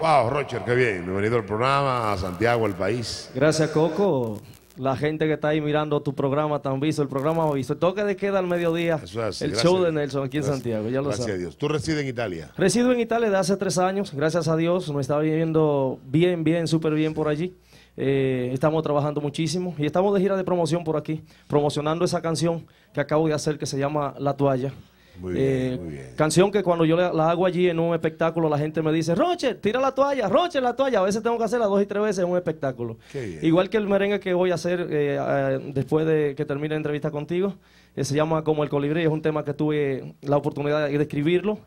Wow, Roger, qué bien. Bienvenido al programa, a Santiago, al país. Gracias, Coco. La gente que está ahí mirando tu programa tan visto, el programa visto. Toca toque de queda al mediodía. el show de Nelson aquí en Santiago, ya lo Gracias a Dios. ¿Tú resides en Italia? Resido en Italia desde hace tres años, gracias a Dios. Me está viviendo bien, bien, súper bien por allí. Eh, estamos trabajando muchísimo y estamos de gira de promoción por aquí, promocionando esa canción que acabo de hacer que se llama La Toalla. Muy eh, Canción que cuando yo la, hago allí en un espectáculo, la gente me dice, Roche, tira la toalla, Roche, la toalla. A veces tengo que hacerla dos y tres veces en un espectáculo. Igual que el merengue que voy a hacer eh, eh, después de que termine la entrevista contigo, se llama Como el colibrí, es un tema que tuve la oportunidad de escribirlo.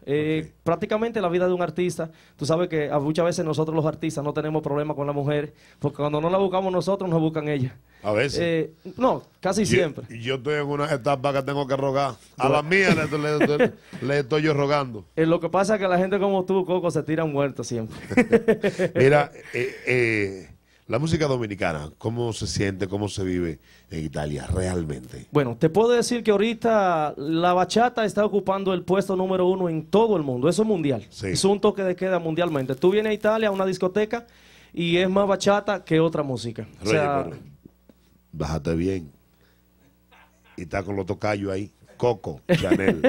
Prácticamente la vida de un artista, tú sabes que muchas veces nosotros los artistas no tenemos problemas con las mujeres, porque cuando no la buscamos nosotros, nos buscan ellas. A veces. Eh, no, casi siempre. Yo estoy en una etapa que tengo que rogar. A las la mía le, estoy yo rogando. Eh, lo que pasa es que la gente como tú, Coco, se tiran muertos siempre. Mira, eh, la música dominicana, ¿cómo se siente, cómo se vive en Italia realmente? Bueno, te puedo decir que ahorita la bachata está ocupando el puesto número uno en todo el mundo. Eso es mundial. Es un toque de queda mundialmente. Tú vienes a Italia a una discoteca y es más bachata que otra música bájate bien. Y está con los tocayos ahí. Coco, Chanel.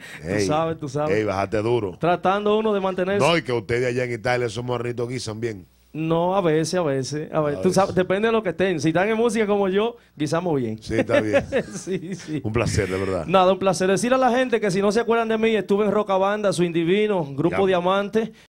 tú sabes, tú sabes. bájate duro. Tratando uno de mantenerse. No, y que ustedes allá en Italia son morritos guisan bien. No, a veces, a veces. A, tú Sabes, depende de lo que estén. Si están en música como yo, guisamos bien. Sí, está bien. sí, sí. Un placer, de verdad. Nada, un placer. Decir a la gente que si no se acuerdan de mí, estuve en Roca Banda, Su Indivino, Grupo Diamante.